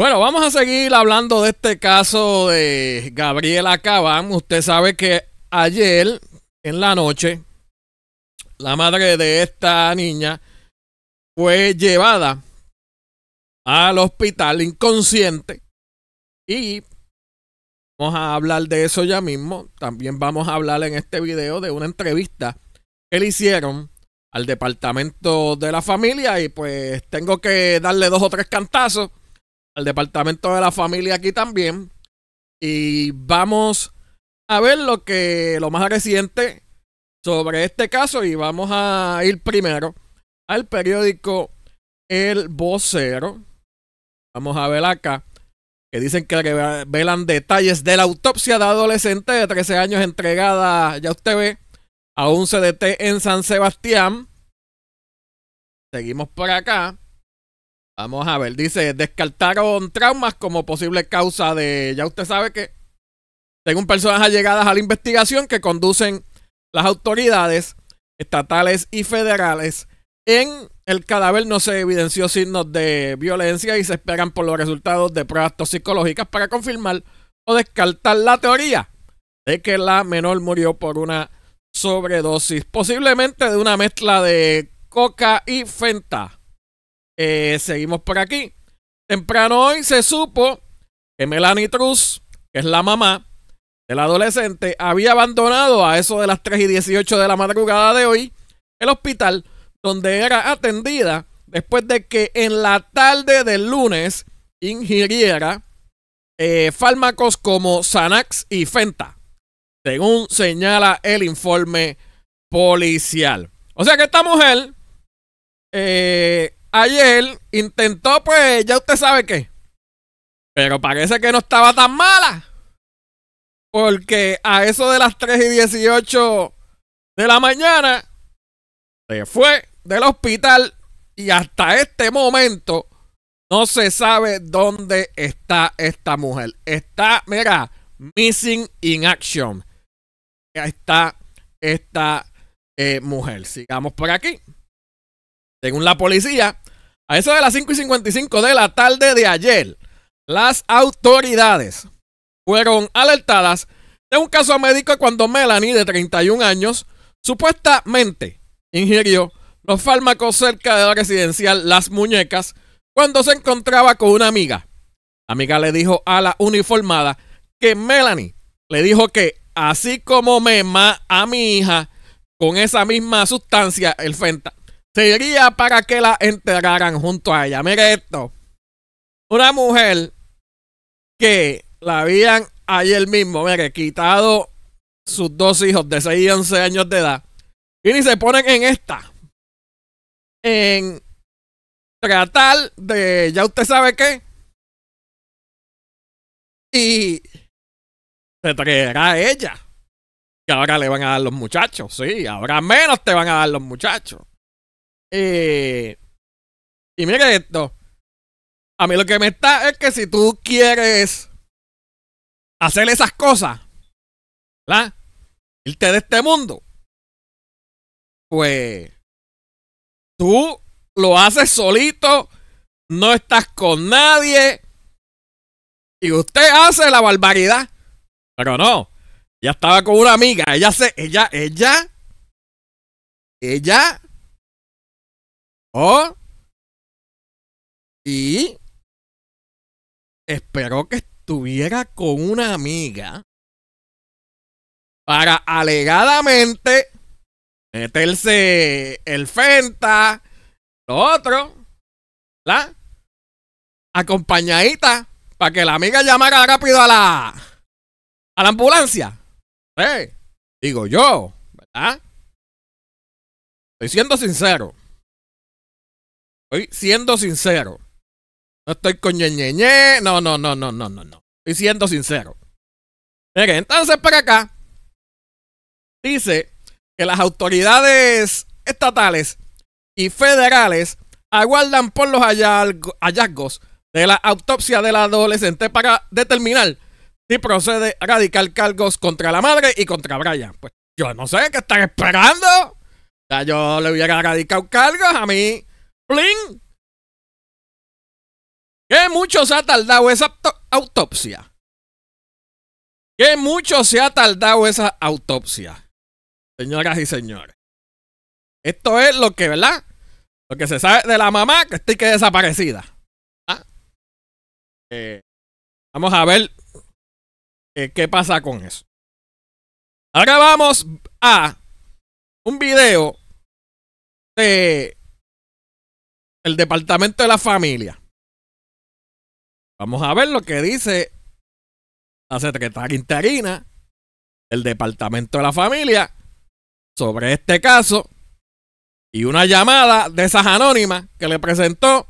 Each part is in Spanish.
Bueno, vamos a seguir hablando de este caso de Gabriela Cabán. Usted sabe que ayer en la noche la madre de esta niña fue llevada al hospital inconsciente y vamos a hablar de eso ya mismo. También vamos a hablar en este video de una entrevista que le hicieron al departamento de la familia y pues tengo que darle dos o tres cantazos al departamento de la familia aquí también. Y vamos a ver lo que lo más reciente sobre este caso y vamos a ir primero al periódico El Vocero. Vamos a ver acá que dicen que velan detalles de la autopsia de adolescente de 13 años entregada, ya usted ve, a un CDT en San Sebastián. Seguimos por acá. Vamos a ver, dice, descartaron traumas como posible causa de, ya usted sabe que, según personas allegadas a la investigación que conducen las autoridades estatales y federales, en el cadáver no se evidenció signos de violencia y se esperan por los resultados de pruebas toxicológicas para confirmar o descartar la teoría de que la menor murió por una sobredosis, posiblemente de una mezcla de coca y fenta. Eh, seguimos por aquí. Temprano hoy se supo que Melanie Truss, que es la mamá del adolescente, había abandonado a eso de las 3 y 18 de la madrugada de hoy el hospital donde era atendida después de que en la tarde del lunes ingiriera eh, fármacos como Xanax y Fenta, según señala el informe policial. O sea que esta mujer eh, ayer intentó, pues, ya usted sabe qué. Pero parece que no estaba tan mala. Porque a eso de las 3 y 18 de la mañana, se fue del hospital y hasta este momento no se sabe dónde está esta mujer. Está, mira, missing in action. Está esta eh, mujer. Sigamos por aquí. Según la policía, a eso de las 5 y 55 de la tarde de ayer, las autoridades fueron alertadas de un caso médico cuando Melanie, de 31 años, supuestamente ingirió los fármacos cerca de la residencial Las Muñecas cuando se encontraba con una amiga. La amiga le dijo a la uniformada que Melanie le dijo que así como mema a mi hija con esa misma sustancia, el fenta, Sería para que la enterraran junto a ella. Mire esto. Una mujer que la habían ayer mismo, mire, quitado sus dos hijos de 6 y 11 años de edad. Y ni se ponen en esta. En tratar de, ya usted sabe qué. Y se traerá ella. Que ahora le van a dar los muchachos. Sí, ahora menos te van a dar los muchachos. Eh, y mira esto. A mí lo que me está es que si tú quieres hacer esas cosas, ¿verdad? Irte de este mundo, pues tú lo haces solito, no estás con nadie y usted hace la barbaridad. Pero no, ya estaba con una amiga, ella se, ella, ella, ella y. Esperó que estuviera con una amiga. Para alegadamente. Meterse el Fenta. Lo otro. ¿La? Acompañadita. Para que la amiga llamara rápido a la. A la ambulancia. ¿Eh? Digo yo. ¿Verdad? Estoy siendo sincero. Estoy siendo sincero. No estoy con No, no, no, no, no, no, no. Estoy siendo sincero. Mire, entonces para acá dice que las autoridades estatales y federales aguardan por los hallazgos de la autopsia del adolescente para determinar si procede a radicar cargos contra la madre y contra Brian. Pues yo no sé qué están esperando. Ya yo le hubiera radicado cargos a mí. ¡Qué mucho se ha tardado esa autopsia! ¡Qué mucho se ha tardado esa autopsia! Señoras y señores. Esto es lo que, ¿verdad? Lo que se sabe de la mamá que está que desaparecida. Ah. Eh, vamos a ver eh, qué pasa con eso. Ahora vamos a un video de el Departamento de la Familia. Vamos a ver lo que dice la secretaria interina del Departamento de la Familia sobre este caso y una llamada de esas anónimas que le presentó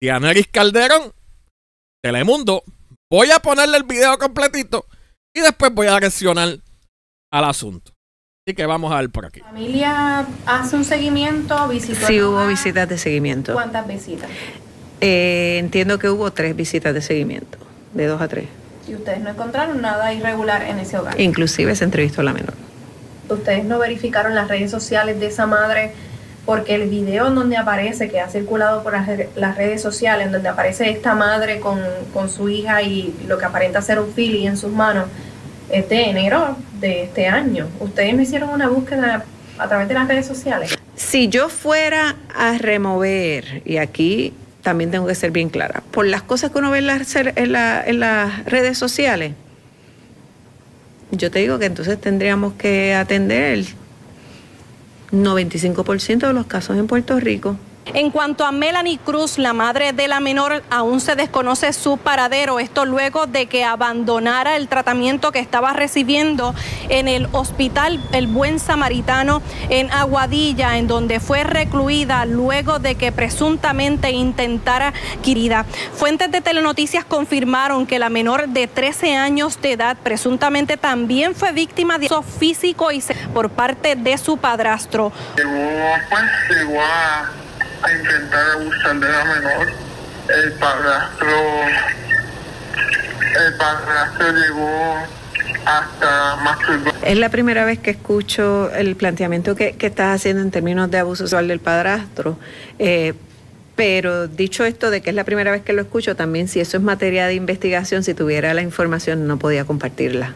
Dianeris Calderón, Telemundo. Voy a ponerle el video completito y después voy a reaccionar al asunto. Así que vamos a ver por aquí. ¿La familia hace un seguimiento? visita. sí, hubo visitas de seguimiento. ¿Cuántas visitas? Eh, entiendo que hubo tres visitas de seguimiento, de dos a tres. ¿Y ustedes no encontraron nada irregular en ese hogar? Inclusive se entrevistó a la menor. ¿Ustedes no verificaron las redes sociales de esa madre? Porque el video en donde aparece, que ha circulado por las redes sociales, en donde aparece esta madre con, con su hija y lo que aparenta ser un fili en sus manos, este enero de este año. ¿Ustedes me hicieron una búsqueda a través de las redes sociales? Si yo fuera a remover, y aquí también tengo que ser bien clara, por las cosas que uno ve en en las redes sociales, yo te digo que entonces tendríamos que atender el 95% de los casos en Puerto Rico. En cuanto a Melanie Cruz, la madre de la menor, aún se desconoce su paradero. Esto luego de que abandonara el tratamiento que estaba recibiendo en el hospital El Buen Samaritano en Aguadilla, en donde fue recluida luego de que presuntamente intentara querida. Fuentes de Telenoticias confirmaron que la menor de 13 años de edad presuntamente también fue víctima de abuso físico y por parte de su padrastro. Pues, menor, el padrastro, padrastro llegó hasta Es la primera vez que escucho el planteamiento que, estás haciendo en términos de abuso sexual del padrastro. Eh, pero dicho esto de que es la primera vez que lo escucho, también si eso es materia de investigación, si tuviera la información no podía compartirla.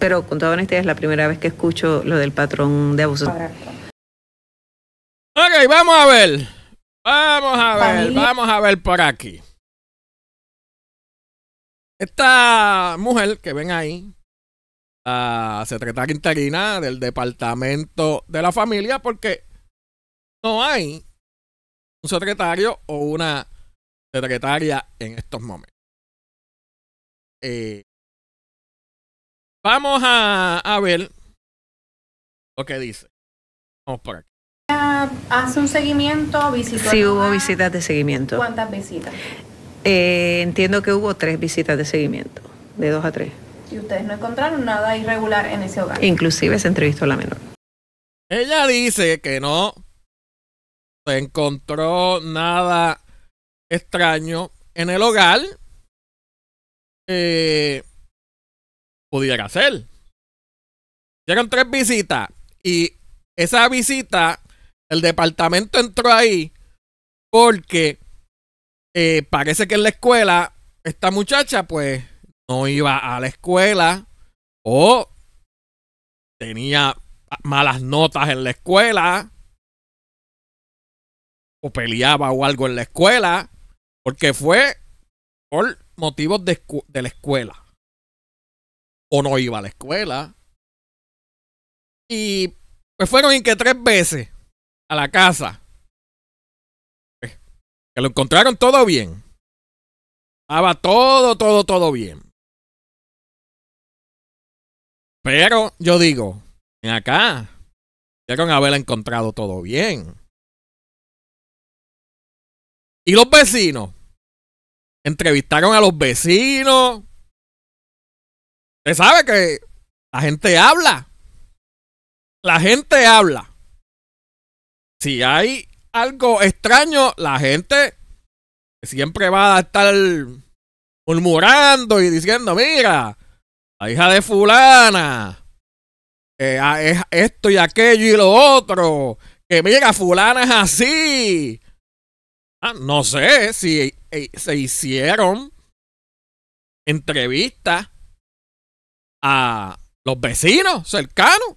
Pero con toda honestidad es la primera vez que escucho lo del patrón de abuso. Ok, vamos a ver. Vamos a ver, vamos a ver por aquí. Esta mujer que ven ahí, la secretaria interina del Departamento de la Familia, porque no hay un secretario o una secretaria en estos momentos. Eh, vamos a, a ver lo que dice. Vamos por aquí hace un seguimiento, visitó. Sí, hubo visitas de seguimiento. ¿Cuántas visitas? Eh, entiendo que hubo tres visitas de seguimiento, de dos a tres. Y ustedes no encontraron nada irregular en ese hogar. Inclusive se entrevistó a la menor. Ella dice que no se encontró nada extraño en el hogar. Eh, pudiera ser. Llegaron tres visitas y esa visita el departamento entró ahí porque eh, parece que en la escuela esta muchacha pues no iba a la escuela o tenía malas notas en la escuela o peleaba o algo en la escuela porque fue por motivos de, de la escuela o no iba a la escuela y pues fueron en que tres veces a la casa. Eh, que lo encontraron todo bien. Estaba todo, todo, todo bien. Pero yo digo, en acá, con haberla encontrado todo bien. Y los vecinos. Entrevistaron a los vecinos. Usted sabe que la gente habla. La gente habla si hay algo extraño, la gente siempre va a estar murmurando y diciendo, mira, la hija de fulana, eh, ah, es esto y aquello y lo otro, que mira, fulana es así. Ah, no sé si eh, se hicieron entrevistas a los vecinos cercanos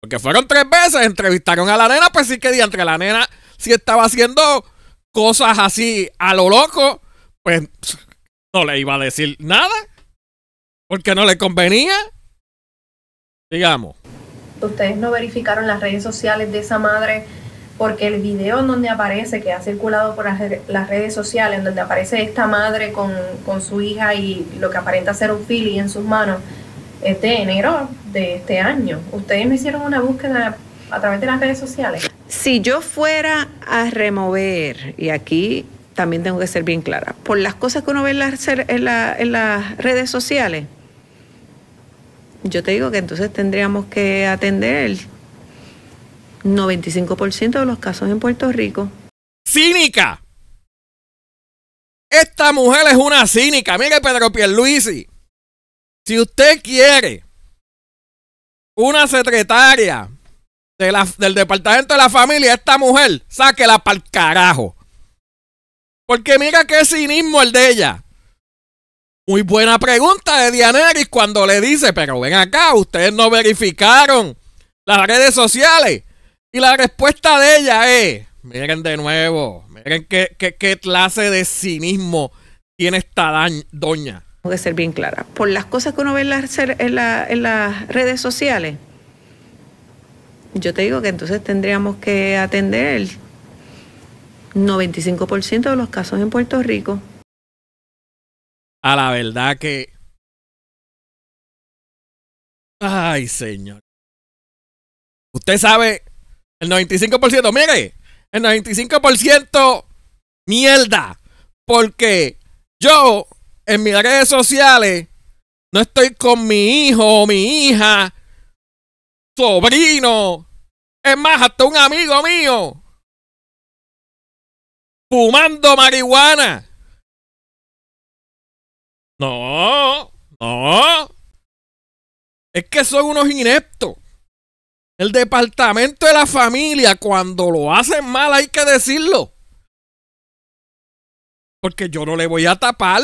porque fueron tres veces, entrevistaron a la nena, pues sí que di entre la nena, si estaba haciendo cosas así a lo loco, pues no le iba a decir nada, porque no le convenía. Digamos. Ustedes no verificaron las redes sociales de esa madre porque el video en donde aparece, que ha circulado por las redes sociales, en donde aparece esta madre con, con su hija y lo que aparenta ser un fili en sus manos, este enero de este año. Ustedes me hicieron una búsqueda a través de las redes sociales. Si yo fuera a remover, y aquí también tengo que ser bien clara, por las cosas que uno ve en las, redes sociales, yo te digo que entonces tendríamos que atender el 95% de los casos en Puerto Rico. ¡Cínica! Esta mujer es una cínica. Mire Pedro Pierluisi. Si usted quiere una secretaria del departamento de la familia, esta mujer, sáquela para el carajo. Porque mira qué cinismo el de ella. Muy buena pregunta de Dianeris cuando le dice, pero ven acá, ustedes no verificaron las redes sociales. Y la respuesta de ella es, miren de nuevo, miren qué, qué clase de cinismo tiene esta doña. Tengo que ser bien clara. Por las cosas que uno ve en las, redes sociales, yo te digo que entonces tendríamos que atender el 95% de los casos en Puerto Rico. A la verdad que... Ay, señor. Usted sabe, el 95%, mire, el 95% mierda. Porque yo en mis redes sociales, no estoy con mi hijo o mi hija, sobrino, es más, hasta un amigo mío, fumando marihuana. No, no. Es que son unos ineptos. El departamento de la familia, cuando lo hacen mal, hay que decirlo. Porque yo no le voy a tapar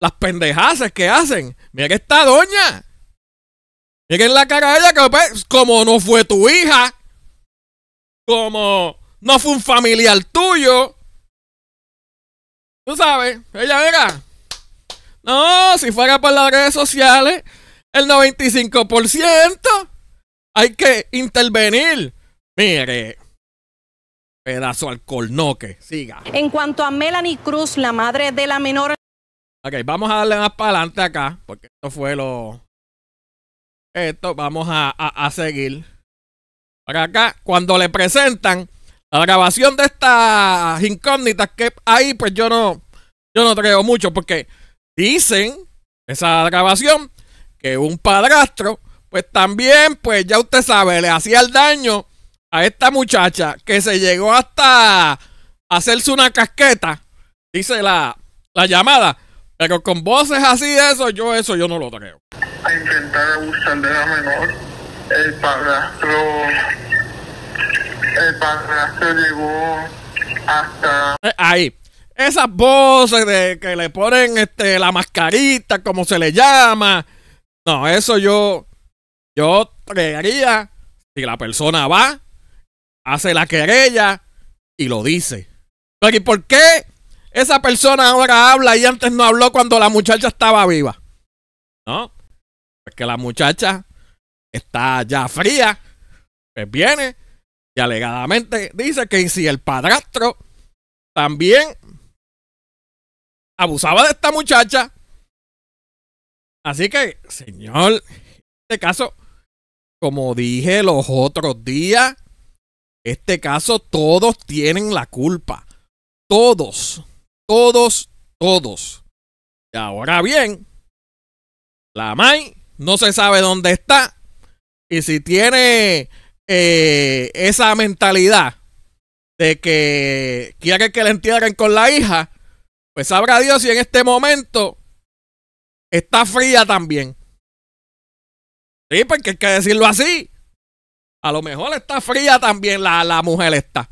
las pendejadas que hacen. Mira esta doña. Mira en la cara de ella como no fue tu hija, como no fue un familiar tuyo. Tú sabes, ella era. No, si fuera por las redes sociales, el 95% hay que intervenir. Mire, pedazo al cornoque, siga. En cuanto a Melanie Cruz, la madre de la menor. Ok, vamos a darle más para adelante acá, porque esto fue lo... Esto, vamos a, seguir. Para acá, cuando le presentan la grabación de estas incógnitas que ahí, pues yo no, yo no creo mucho, porque dicen, esa grabación, que un padrastro, pues también, pues ya usted sabe, le hacía el daño a esta muchacha que se llegó hasta hacerse una casqueta, dice la, la llamada pero con voces así eso, yo eso yo no lo creo. intentar de la menor, el padrastro, el padrastro llegó hasta... Eh, ahí. Esas voces de que le ponen este, la mascarita, como se le llama. No, eso yo, yo creería si la persona va, hace la querella y lo dice. Pero ¿y por qué esa persona ahora habla y antes no habló cuando la muchacha estaba viva. ¿No? Porque pues la muchacha está ya fría. Pues viene y alegadamente dice que si el padrastro también abusaba de esta muchacha. Así que, señor, este caso, como dije los otros días, este caso todos tienen la culpa. Todos. Todos, todos. Y ahora bien, la MAI no se sabe dónde está. Y si tiene eh, esa mentalidad de que quiere que le entierren con la hija, pues sabrá Dios si en este momento está fría también. Sí, porque hay que decirlo así. A lo mejor está fría también la, la mujer está.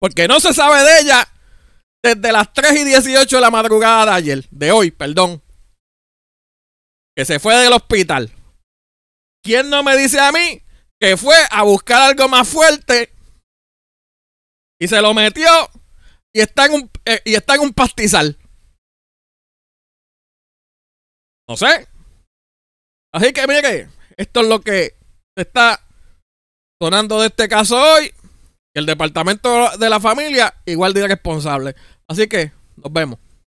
Porque no se sabe de ella desde las 3 y 18 de la madrugada de ayer, de hoy, perdón, que se fue del hospital. ¿Quién no me dice a mí que fue a buscar algo más fuerte y se lo metió y está en un, eh, y está en un pastizal? No sé. Así que mire, esto es lo que está sonando de este caso hoy el departamento de la familia igual de responsable. Así que nos vemos.